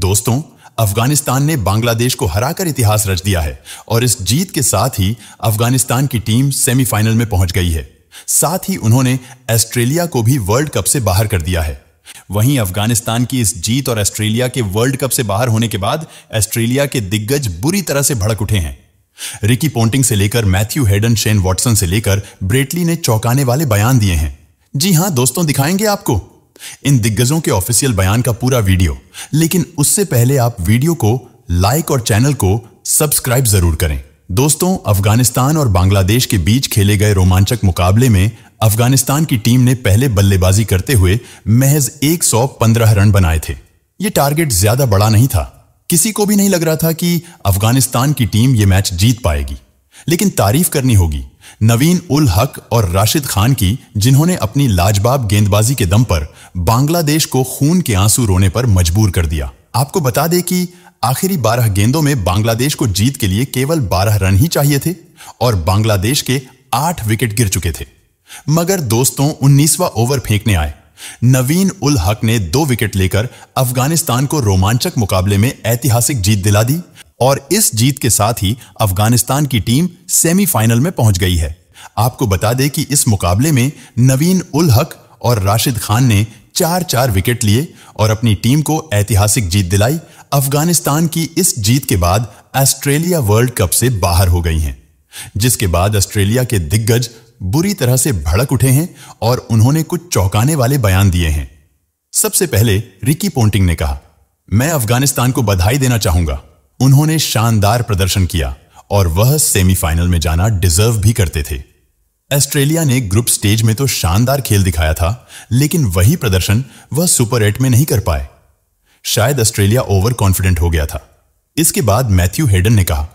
दोस्तों अफगानिस्तान ने बांग्लादेश को हराकर इतिहास रच दिया है और इस जीत के साथ ही अफगानिस्तान की टीम सेमीफाइनल में पहुंच गई है साथ ही उन्होंने ऑस्ट्रेलिया को भी वर्ल्ड कप से बाहर कर दिया है वहीं अफगानिस्तान की इस जीत और ऑस्ट्रेलिया के वर्ल्ड कप से बाहर होने के बाद ऑस्ट्रेलिया के दिग्गज बुरी तरह से भड़क उठे हैं रिकी पोन्टिंग से लेकर मैथ्यू हेडन शेन वॉटसन से लेकर ब्रेटली ने चौंकाने वाले बयान दिए हैं जी हाँ दोस्तों दिखाएंगे आपको इन दिग्गजों के ऑफिशियल बयान का पूरा वीडियो लेकिन उससे पहले आप वीडियो को लाइक और चैनल को सब्सक्राइब जरूर करें दोस्तों अफगानिस्तान और बांग्लादेश के बीच खेले गए रोमांचक मुकाबले में अफगानिस्तान की टीम ने पहले बल्लेबाजी करते हुए महज 115 रन बनाए थे ये टारगेट ज्यादा बड़ा नहीं था किसी को भी नहीं लग रहा था कि अफगानिस्तान की टीम ये मैच जीत पाएगी लेकिन तारीफ करनी होगी नवीन उल हक और राशिद खान की जिन्होंने अपनी लाजबाब गेंदबाजी के दम पर बांग्लादेश को खून के आंसू रोने पर मजबूर कर दिया आपको बता दें कि आखिरी 12 गेंदों में बांग्लादेश को जीत के लिए केवल 12 रन ही चाहिए थे और बांग्लादेश के 8 विकेट गिर चुके थे मगर दोस्तों उन्नीसवा ओवर फेंकने आए नवीन उल हक ने दो विकेट लेकर अफगानिस्तान को रोमांचक मुकाबले में ऐतिहासिक जीत दिला दी और इस जीत के साथ ही अफगानिस्तान की टीम सेमीफाइनल में पहुंच गई है आपको बता दें कि इस मुकाबले में नवीन उल हक और राशिद खान ने चार चार विकेट लिए और अपनी टीम को ऐतिहासिक जीत दिलाई अफगानिस्तान की इस जीत के बाद ऑस्ट्रेलिया वर्ल्ड कप से बाहर हो गई हैं जिसके बाद ऑस्ट्रेलिया के दिग्गज बुरी तरह से भड़क उठे हैं और उन्होंने कुछ चौंकाने वाले बयान दिए हैं सबसे पहले रिकी पोंटिंग ने कहा मैं अफगानिस्तान को बधाई देना चाहूंगा उन्होंने शानदार प्रदर्शन किया और वह सेमीफाइनल में जाना डिजर्व भी करते थे ऑस्ट्रेलिया ने ग्रुप स्टेज में तो शानदार खेल दिखाया था लेकिन वही प्रदर्शन वह सुपर एट में नहीं कर पाए शायद ऑस्ट्रेलिया ओवर कॉन्फिडेंट हो गया था इसके बाद मैथ्यू हेडन ने कहा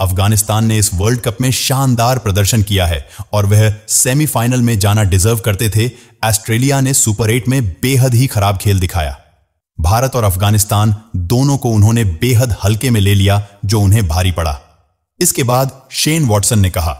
अफगानिस्तान ने इस वर्ल्ड कप में शानदार प्रदर्शन किया है और वह सेमीफाइनल में जाना डिजर्व करते थे ऑस्ट्रेलिया ने सुपर एट में बेहद ही खराब खेल दिखाया भारत और अफगानिस्तान दोनों को उन्होंने बेहद हल्के में ले लिया जो उन्हें भारी पड़ा इसके बाद शेन वॉटसन ने कहा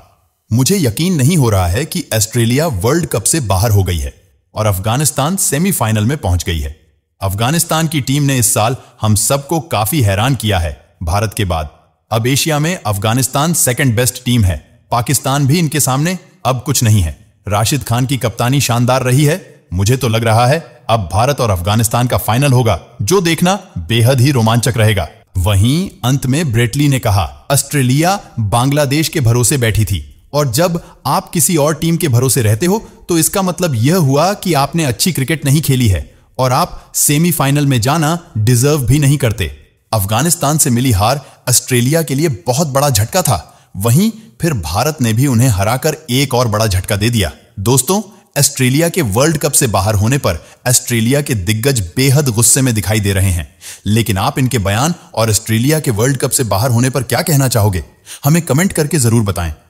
मुझे यकीन नहीं हो रहा है कि ऑस्ट्रेलिया वर्ल्ड कप से बाहर हो गई है और अफगानिस्तान सेमीफाइनल में पहुंच गई है अफगानिस्तान की टीम ने इस साल हम सबको काफी हैरान किया है भारत के बाद अब एशिया में अफगानिस्तान सेकेंड बेस्ट टीम है पाकिस्तान भी इनके सामने अब कुछ नहीं है राशिद खान की कप्तानी शानदार रही है मुझे तो लग रहा है अब भारत और अफगानिस्तान का फाइनल होगा जो देखना बेहद ही रोमांचक रहेगा वहीं अंत में ब्रेटली ने कहा ऑस्ट्रेलिया बांग्लादेश के भरोसे बैठी थी और जब आप किसी और टीम के भरोसे रहते हो तो इसका मतलब यह हुआ कि आपने अच्छी क्रिकेट नहीं खेली है और आप सेमीफाइनल में जाना डिजर्व भी नहीं करते अफगानिस्तान से मिली हार ऑस्ट्रेलिया के लिए बहुत बड़ा झटका था वहीं फिर भारत ने भी उन्हें हराकर एक और बड़ा झटका दे दिया दोस्तों ऑस्ट्रेलिया के वर्ल्ड कप से बाहर होने पर ऑस्ट्रेलिया के दिग्गज बेहद गुस्से में दिखाई दे रहे हैं लेकिन आप इनके बयान और ऑस्ट्रेलिया के वर्ल्ड कप से बाहर होने पर क्या कहना चाहोगे हमें कमेंट करके जरूर बताएं